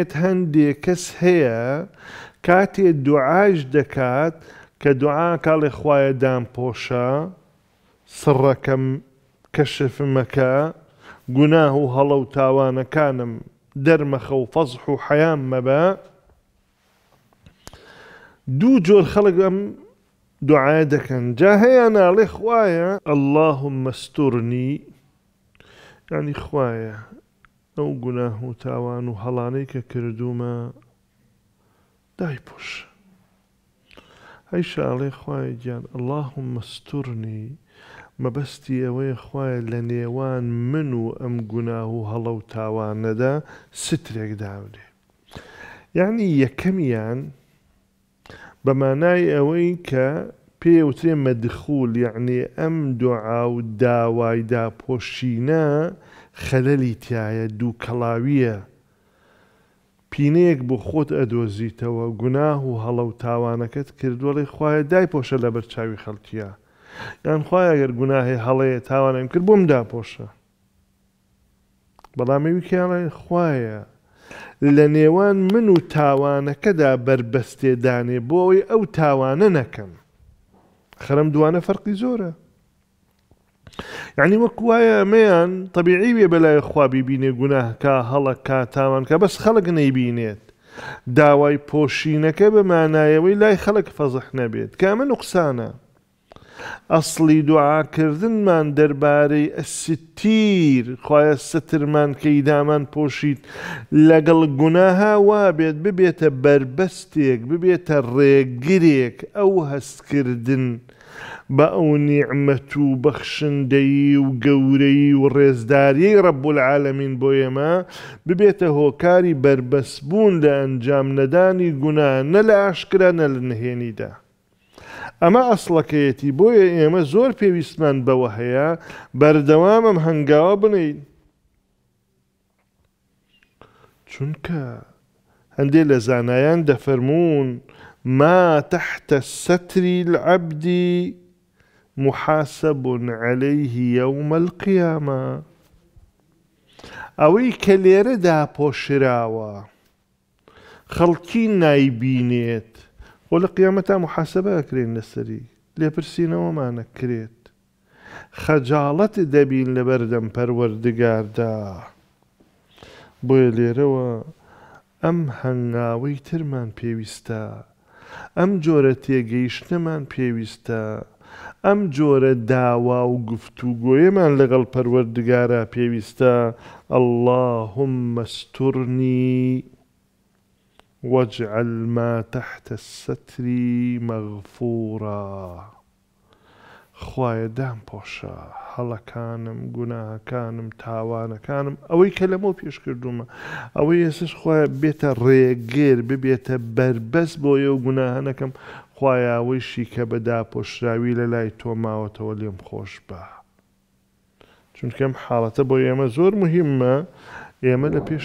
ێت هەندێک کەس هەیە کاتێ دوعاش دەکات کە دوعا کاڵی خویە دامپۆشە سڕەکەم کەشفمەکە گوناه و هەڵە و تاوانەکانم دەرمەخە و فەزح و حەیان مەبە دوو جۆر خەڵکم دوعای دەکەن جا هەیە ناڵێ خویە ئەلله مەستورنی ینی خویە ئەو گوناه و تاوان و هەڵانەی کە کردومە دایپۆش ئەی شاڵێ خوای گیان ئەللهم مەستورنی مەبەستی ئەوەی خوای لە نێوان من و ئەم گوناه و هەڵە و تاوانەدا سترێک داولێ یعنی یەکەمیان بەمانای ئەوەی کە پێ وترێ مەدخول یعنی ئەم دوعا و داوایدا پۆشینە خەلەلی تایە دوو کەڵاویە پینەیەک بۆ خۆت ئەدۆزیتەوە گوناه و هەڵە و تاوانەکەت کردوەڵی خوایە دای پۆشە لە بەرچاوی خەڵکیە یان خخوایە گەر گوناهی هەڵەیە تاوانم کرد بۆم داپۆشە بەڵامی وکیاڵی خوایە لە نێوان من و تاوانەکەدا بربەستێدانێ بۆ ئەوی ئەو تاوانە نەکەم خەرم دوانە فەرقی زۆرە یعنی وەک وایە ئەمەیان تەبیعی وێ بەلای خوابی بینێ گوناهکە هەڵک کا تاوانکە بەس خەڵک نەیبینێت داوای پۆشینەکە بە مانایەوەی لای خەڵک فەزح نەبێت کامە نوقسانە ئەسلی دوعاکردنمان دەربارەی ئەستیر خۆە سترمان کە ئیدامان پۆشیت لەگەڵ گوناها وا بێت ببێتە بربەستێک ببێتە ڕێگرێک ئەو هەستکردن. بە ئەو نیعممەت و بەخشندەی و گەورەی و ڕێزداری ڕەبولعاالەمین بۆ ئێمە ببێتە هۆکاری بربەسبوون لە ئەنجام نەدانی گونا نە لە ئاشکرا نە لە نهێنیدا. ئەمە ئەسڵەکەیەتی بۆیە ئێمە زۆر پێویستمان بەوە هەیە بەردەوام ئەم هەنگاوە بنین. چونکە هەندێک لە زانایان دەفەرمونون ما تحتە سەتری العبدی محاسبون عليه يوم القيامة ئەوەی کە لێرە داپۆشراوە خەڵکی نایبینێت و لە قیامەتا محاسبە ئەکرێن لەسەری لێپرسینەوەمانە کرێت خەجاڵەت دەبین لە بەردەم پەروەردگاردا بۆیە لێرەوە ئەم هەنگاوی ترمان پێویستە ئەم جۆرە تێگەیشتەمان پێویستە ئەم جۆرە داوا و گفت و گۆیەمان لەگەڵ پەروەردگارە پێویستە ئەله هم مەستورنی واجعل ما تحت الستر مغفورا خوایە دام پۆشە هەڵەکانم گوناهەکانم تاوانەکانم ئەوەی کە لەمە پێش کردومە ئەوەی ئێسش خخوایە بێتە ڕێگێر ببێتە بربەست بۆ یە و گوناهەنەکەم خوایاوەیشی کە بەدا پۆشراوی لە لای تۆماوەتەوە لێم خۆش بە چونکەم حاڵەتە بۆ ئێمە زۆر مهمە ئێمە لە پێش